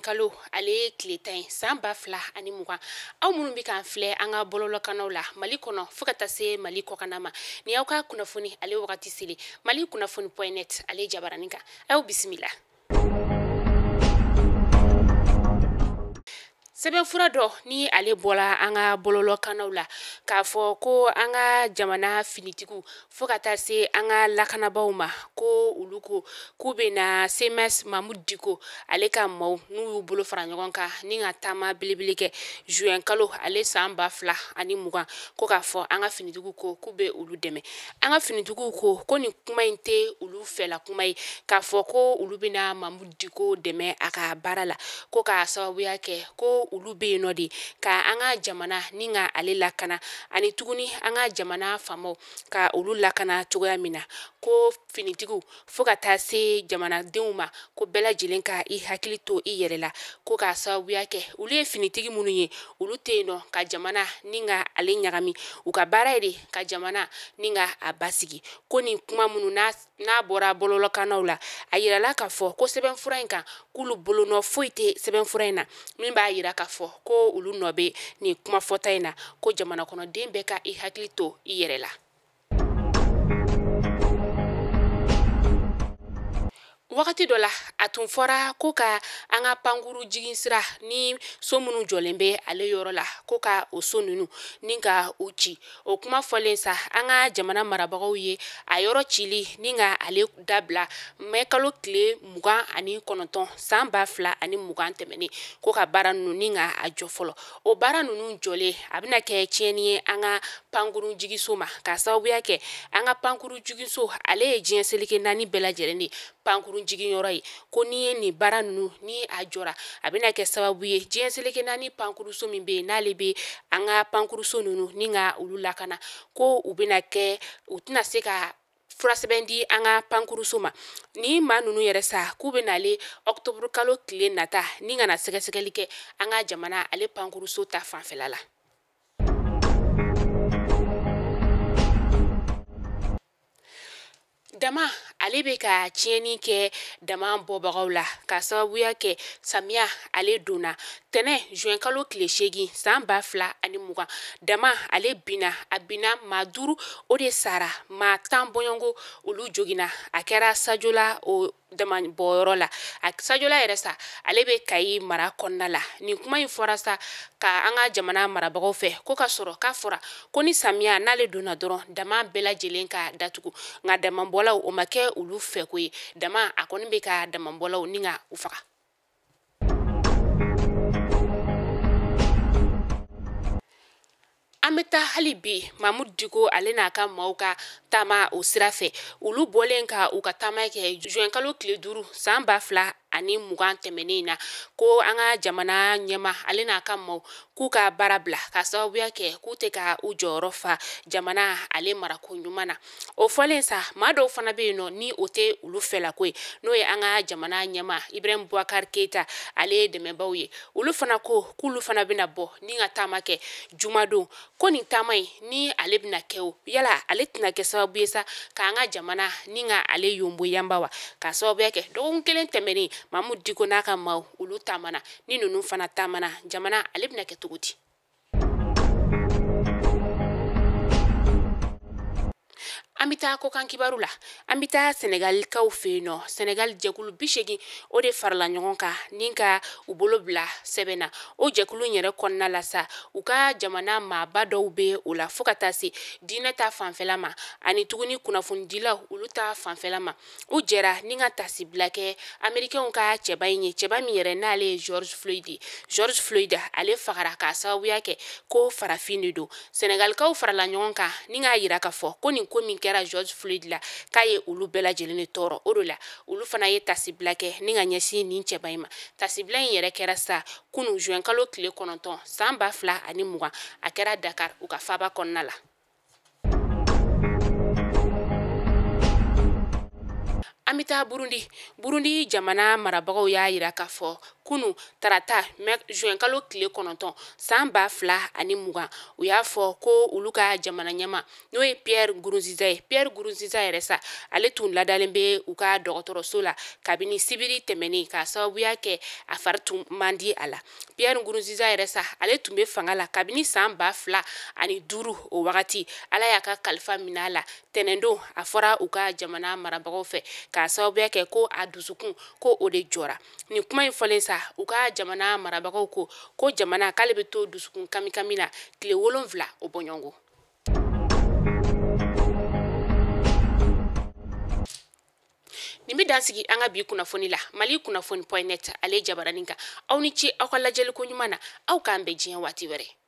kalo ale ye tile ta ye saan b'a fila ani mugan aw minnu be k'an filɛ an ka bɔlɔlɔkanaw la mali kɔnɔ fɔɔ ka taa se mali kɔkana ma ni aw ka kunnafoni ale wagati sele mali kunnafoni poinet ale jabarani kan aw bisimila sɛbɛnfura dɔ ni ale bɔra an ka bɔlɔlɔkannaw la k'a fɔ ko an ka jamana finitigiw fɔɔ ka taa se an ka lakanabaw ma ko olu ko k'u bena semes mamud diko ale ka maw n'u y'u bolo fara ɲɔgɔn kan ni ka taama belebele kɛ juwɛn kalo ale saan ba fila ani mugan ko k'a fɔ an ka finitigiw ko k'u be olu dɛmɛ an ka finitigiw ko ko nin kuma ɲi tɛ olu fɛla kuma ye k'a fɔ ko olu bena mamud diko dɛmɛ a ka baara la ko k'a sababuya kɛ ko olu bɛ yen nɔ de ka an ka jamana ni ka ale lakana ani tuguni an ka jamana faamaw ka olu lakana cogoya min na ko finitigiw fɔɔ ka taa se jamanadenw ma ko bɛɛ lajɛlen ka i hakili to i yɛrɛ la ko k'a sababuya kɛ olu ye finitigi minnu ye olu tɛ yen nɔ ka jamana ni ka ale ɲagami u ka baara ye de ka jamana ni ka a basigi ko nin kuma minnu n'a n'a bɔra bɔlɔlɔkannaw la a yirala k'a fɔ ko sɛbɛn fura in kan k'olu bolonɔ foyi tɛ sɛbɛn fura na min b'a yira k'a fɔ ko olu nɔ bɛ nin na ko jamana kɔnɔden bɛɛ ka i hakili to i yɛrɛ la wagati dɔ la a tun fɔra ko ka an ka pankuru jigin sira ni so minnu jɔlen bɛ ale yɔrɔ la ko ka o so ninnu ni ka o ci o kuma fɔlen sa an ka jamana marabagaw ye a yɔrɔ cili ni ka ale dabila mɛkalo tile mugan ani kɔnɔntɔn saan b'a fila ani mugan tɛmɛnen ko ka baara ninnu ni ka a jɔ fɔlɔ o baara ninnu jɔlen a bɛna kɛ tiɲɛni ye an ka pankuru jiginso ma k'a sababuya kɛ an ka pankuru jiginso ale ye diɲɛ seleke naani bɛɛ lajɛlen de pankuru minnu jigiyɔrɔ ye ko n'i ye nin baara ninnu ni a jɔra a bɛna kɛ sababu ye diɲɛ seleke naani pankuruso min bɛ yen n'ale bɛ an ka pankuruso ninnu ni ka olu lakana ko u bɛna kɛ u tɛna se ka furasɛbɛn di an ka pankuruso ma ni ma nunu yɛrɛ sa k'u be nale ɔktoburu kalo tile nata ni kana sɛgɛsɛgɛli kɛ an ka jamana ale pankuruso ta fanfɛla la dama ale bɛ ka tiɲɛni kɛ dama bɔbagaw la k'a sababuya kɛ samiya ale donna tɛnɛ juwɛnkalo tile seegin saan b'a fila ani mugan dama ale binna a binna ma duuru o de sara ma tan bɔɲɔngo olu joginna a kɛra sajola o dama bɔyɔrɔ la a sajola yɛrɛ sa ale be kayi mara kɔnɔna la nin kuma ɲi fɔra sa ka an ka jamana marabagaw fɛ ko ka sɔrɔ k'a fɔra ko ni samiya n'ale donna dɔrɔn dama bɛɛ lajɛlen ka datugu nka damabɔlaw o ma kɛ olu fɛko ye dama a kɔni be ka damabɔlaw ni ka u faga an bɛ taa hali bi mamudu diko ale n'a ka maw ka taama o sira fɛ olu bɔlen ka u ka taama kɛ juwɛnkalo tile duuru saan b'a fila ani mugan tɛmɛnen na ko an ka jamana ɲɛma ale n'a ka maw k'u ka baara bila ka sababuya kɛ k'u tɛ ka u jɔyɔrɔ fa jamana ale marako ɲuman na o fɔlen sa maa dɔw fana bɛ yen nɔ ni o tɛ olu fɛlako ye n'o ye an ka jamana ɲɛma ibrahim buwakar keyita ale ye dɛmɛbaw ye olu fana ko k'olu fana bɛna bɔ ni ka taama kɛ jumadon ko nin taama ye ni ale bɛna kɛ o yala ale tɛna kɛ sababu ye sa k'an ka jamana ni ka ale yonbo yanba wa k'a sababuya kɛ dɔgɔkun kelen tɛmɛnen maa mun diko n'a ka maaw olu taamana ni nunu fana taamana jamana ale bena kɛ cogo di an be taa kɔkan kibaru la an bɛ taa sɛnɛgalikaw fɛ yen nɔ senegal jɛkulu bi o de farala ɲɔgɔn ni ka u bolo bila na o jɛkulu yɛrɛ kɔnɔna la sa u ka jamana maaba dɔw be o la fo ka taa se diinɛ ta fanfɛla ma ani tuguni kunnafonidilaw olu ta fanfɛla ma u jɛra ni ka tasibila kɛ amerikɛnw ka cɛba ye cɛba min yɛrɛ n'ale ye george floyd ye george floyd ale fagara k'a sababuya kɛ ko farafin de don sɛnɛgalikaw farala ɲɔgɔn kan ni k'a yira k'a fɔ ko nin ko min kɛ kɛra george floyd la k'a ye olu bɛɛ lajɛlen de tɔɔrɔ o de la olu fana ye tasibila kɛ ni ka ɲɛsin nin cɛba in ma tasibila in yɛrɛ kɛra sa kunu juwɛn kalo tile kɔnɔntɔn saan b'a fila ani mugan a kɛra dakar u ka faaba kɔnɔna la taa burundi burundi jamana marabagaw y'a yira k'a fɔ kunu tarata juin kalo tile kɔnɔntɔn saan b'a fila ani mugan u y'a fɔ ko olu ka jamana ɲɛma n'o ye piyɛri gurunziza ye piyɛri gurunziza yɛrɛ sa ale tun ladalen bɛ u ka dɔgɔtɔrɔso la kabini sibiri tɛmɛnin k'a sababuya kɛ a fari tun man di a la piyɛri gurunziza yɛrɛ sa ale tun bɛ fanga la kabini saan b'a fila ani duuru o wagati ala y'a ka kalifa minɛ a la tɛnɛndon a fɔra u ka jamana marabagaw fɛ k'a sababuya kɛ ko a dusukun ko o de jɔra nin kuma in fɔlen sa u ka jamana marabagaw ko ko jamana k'ale bɛ to dusukun kamikami na tile wolonfila o bɔɲɔgɔnko nin be dansigi sigi an ka bi kunnafoni la mali kunnafoni point net ale jabaranin kan aw ni ce aw ka lajɛliko ɲuman na aw k'an bɛ diɲɛ waati wɛrɛ